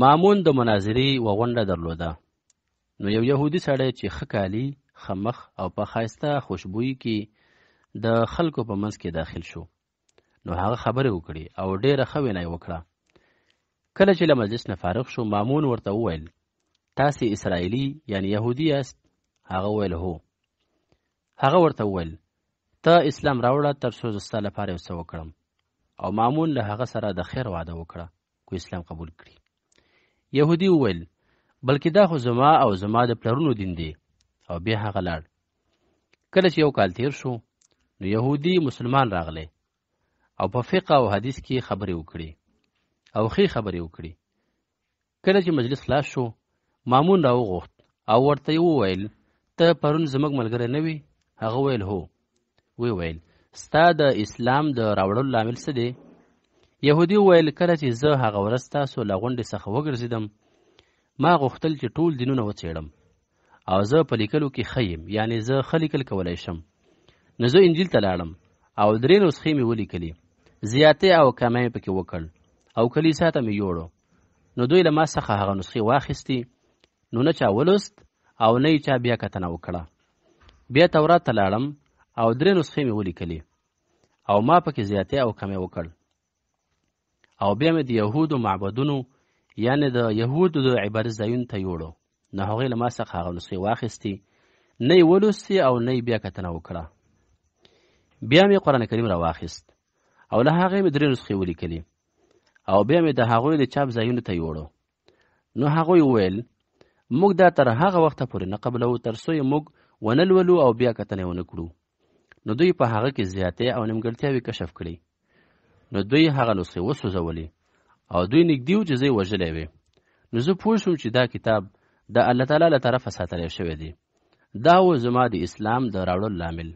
مامون د مناظرې و غونډه درلوده نو یو یهودي سړی چې ښه کالي ښه مخ او په ښایسته خوشبویي کې د خلکو په منځ کې داخل شو نو هغه خبرې وکړې او ډېره ښه وینا وکړه کله چې له مجلس نه فارغ شو مامون ورته وویل تاسې اسرائیلي یعنی یهودي یاست هغه وویل هو هغه ورته وویل ته اسلام راوړه تر څو زه ستا لپاره یو څه وکړم او مامون له هغه سره د خیر وعده وکړه کو اسلام قبول کړي یهودي وویل بلکې دا خو زما او زما د پلرونو دین دی او بیا هغه لاړ کله چې یو کال تیر شو نو یهودي مسلمان راغلی او په فقه او حدیث کې خبرې وکړي او ښې خبرې وکړي کله چې مجلس خلاص شو مامون را وغوښت او ورته وویل ته پرون زموږ ملګری نه وي هغه ویل هو وی ویل ستا د اسلام د راوړلو لامل څه دی یهودي وویل کله چې زه هغه ورځ تاسو له غونډې څخه وګرځېدم ما غوښتل چې ټول دینونه وڅېړم او زه په لیکلو کې ښه یم یعنې زه ښه لیکل کولی شم نو زه انجیل ته لاړم او درې نسخې مې ولیکلې زیاتې او کمی مې پکې وکړ او کلیسا ته مې یوړو نو دوی له ما څخه هغه نسخې واخیستې نو نه چا ولوست او نه چا بیا کتنه وکړه بیا تورات ته لاړم او درې نسخې مې ولیکلې او ما پکې زیاتې او کمی وکړ او بیا مې د یهودو معبدونو یعنې د یهودو د عبادت ځایونو ته یوړو نو هغوی له ما څخه هغه نسخې واخیستې نه یې ولوستې او نه یې بیا کتنه وکړه بیا مې قرآن کریم راواخیست او له هغې مې درې نسخې ولیکلې او بیا مې د هغوی د چاپ ځایونو ته یوړو نو هغوی وویل موږ دا تر هغه وخته پورې نه قبلوو تر څو یې موږ ونه لولو او بیا کتنه یې ونه کړو نو دوی په هغه کې زیاتې او نیمګړتیاوې کشف کړي نو دوی هغه نسخې وسوځولې او دوی نږدې و چې زه یې وژلی وې نو زه پوه شوم چې دا کتاب د الله تعالی له طرفه ساتلی شوی دی دا و زما د اسلام د راوړلو لامل